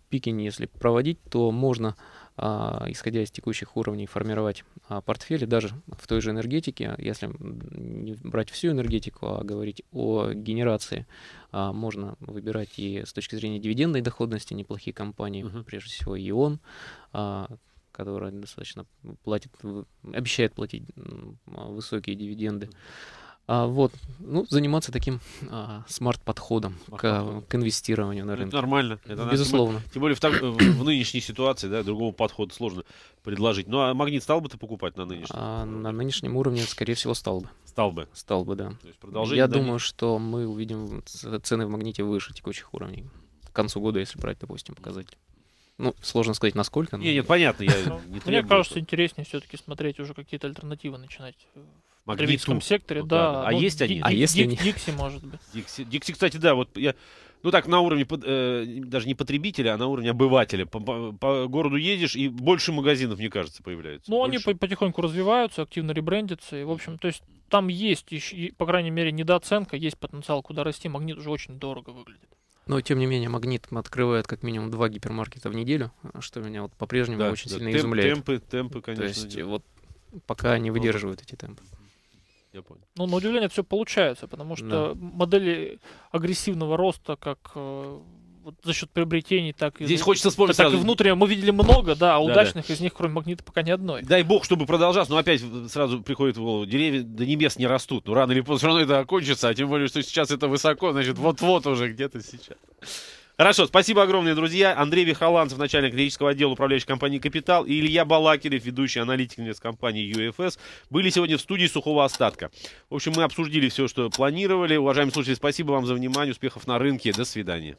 пикинг, если проводить, то можно а, исходя из текущих уровней, формировать а, портфели даже в той же энергетике, если не брать всю энергетику, а говорить о генерации, а, можно выбирать и с точки зрения дивидендной доходности неплохие компании, uh-huh. прежде всего ИОН, которая достаточно платит, обещает платить высокие дивиденды. Uh-huh а, вот, ну, заниматься таким а, смарт-подходом к, к инвестированию на рынке. Это нормально. Это Безусловно. Надо, тем более в, так, в нынешней ситуации, да, другого подхода сложно предложить. Ну, а магнит стал бы ты покупать на нынешнем? А, на нынешнем уровне, скорее всего, стал бы. Стал бы? Стал бы, да. То есть продолжение Я дали... думаю, что мы увидим цены в магните выше текущих уровней. К концу года, если брать, допустим, показатель. Ну, сложно сказать, насколько. Но... Нет, нет, понятно. Я ну, не Мне кажется, интереснее все-таки смотреть уже какие-то альтернативы начинать э, Магниту. В секторе, да. да. А ну, есть они? А если они. [laughs] Дикси, может быть. Дикси, Дикси, кстати, да, вот я ну так, на уровне э, даже не потребителя, а на уровне обывателя. По, по, по городу едешь, и больше магазинов, мне кажется, появляется. Ну, больше. они потихоньку развиваются, активно ребрендятся. И, в общем, то есть там есть, еще, по крайней мере, недооценка, есть потенциал, куда расти. Магнит уже очень дорого выглядит. Но, тем не менее, магнит открывает как минимум два гипермаркета в неделю, что меня вот по-прежнему да, очень да. сильно Темп, изумляет. Темпы, темпы, конечно. То есть, вот пока они выдерживают ну, эти темпы. Я понял. Но ну, на удивление все получается, потому что да. модели агрессивного роста, как э, вот за счет приобретений, так и... Здесь хочется вспомнить так, сразу. Так и внутреннего мы видели много, да, а удачных да. из них, кроме магнита, пока ни одной. Дай бог, чтобы продолжалось, но опять сразу приходит в голову, деревья до небес не растут, ну рано или поздно все равно это окончится, а тем более, что сейчас это высоко, значит, вот-вот уже где-то сейчас. Хорошо, спасибо огромное, друзья. Андрей Вихоланцев, начальник клинического отдела управляющей компании «Капитал», и Илья Балакирев, ведущий аналитик компании UFS, были сегодня в студии «Сухого остатка». В общем, мы обсудили все, что планировали. Уважаемые слушатели, спасибо вам за внимание, успехов на рынке. До свидания.